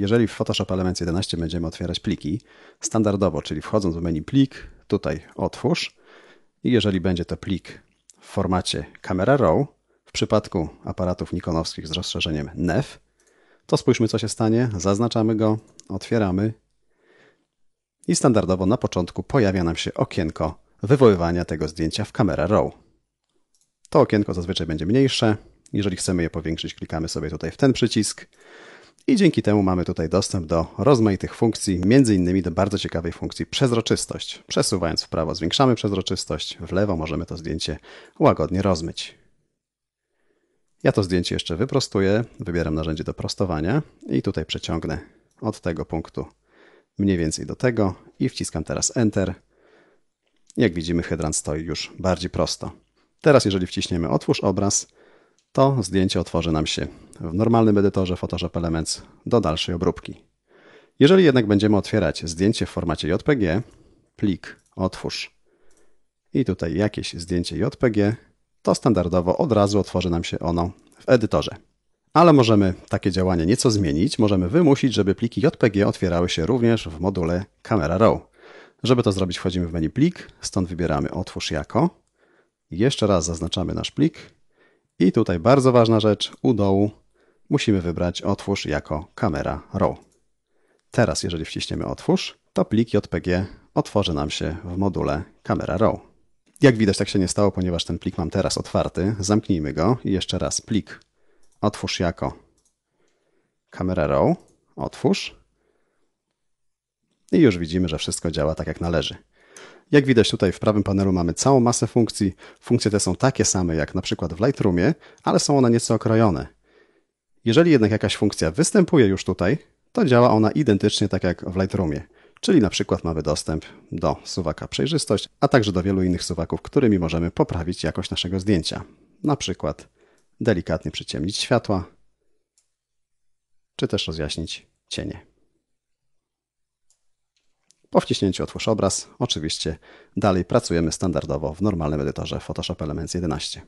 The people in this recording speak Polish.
Jeżeli w Photoshop Elements 11 będziemy otwierać pliki standardowo, czyli wchodząc w menu plik, tutaj otwórz i jeżeli będzie to plik w formacie Camera Raw, w przypadku aparatów nikonowskich z rozszerzeniem NEF, to spójrzmy co się stanie, zaznaczamy go, otwieramy i standardowo na początku pojawia nam się okienko wywoływania tego zdjęcia w Camera Raw. To okienko zazwyczaj będzie mniejsze, jeżeli chcemy je powiększyć, klikamy sobie tutaj w ten przycisk. I dzięki temu mamy tutaj dostęp do rozmaitych funkcji, między innymi do bardzo ciekawej funkcji przezroczystość. Przesuwając w prawo zwiększamy przezroczystość, w lewo możemy to zdjęcie łagodnie rozmyć. Ja to zdjęcie jeszcze wyprostuję, wybieram narzędzie do prostowania i tutaj przeciągnę od tego punktu mniej więcej do tego i wciskam teraz Enter. Jak widzimy hydrant stoi już bardziej prosto. Teraz jeżeli wciśniemy otwórz obraz, to zdjęcie otworzy nam się w normalnym edytorze Photoshop Elements do dalszej obróbki. Jeżeli jednak będziemy otwierać zdjęcie w formacie JPG, plik otwórz i tutaj jakieś zdjęcie JPG, to standardowo od razu otworzy nam się ono w edytorze. Ale możemy takie działanie nieco zmienić, możemy wymusić, żeby pliki JPG otwierały się również w module Camera Raw. Żeby to zrobić wchodzimy w menu plik, stąd wybieramy otwórz jako, jeszcze raz zaznaczamy nasz plik i tutaj bardzo ważna rzecz, u dołu musimy wybrać otwórz jako kamera RAW. Teraz, jeżeli wciśniemy otwórz, to plik JPG otworzy nam się w module kamera RAW. Jak widać, tak się nie stało, ponieważ ten plik mam teraz otwarty. Zamknijmy go i jeszcze raz plik otwórz jako kamera RAW, otwórz. I już widzimy, że wszystko działa tak jak należy. Jak widać tutaj w prawym panelu mamy całą masę funkcji. Funkcje te są takie same jak na przykład w Lightroomie, ale są one nieco okrojone. Jeżeli jednak jakaś funkcja występuje już tutaj, to działa ona identycznie tak jak w Lightroomie. Czyli na przykład mamy dostęp do suwaka przejrzystość, a także do wielu innych suwaków, którymi możemy poprawić jakość naszego zdjęcia. Na przykład delikatnie przyciemnić światła, czy też rozjaśnić cienie. Po wciśnięciu otwórz obraz. Oczywiście dalej pracujemy standardowo w normalnym edytorze Photoshop Elements 11.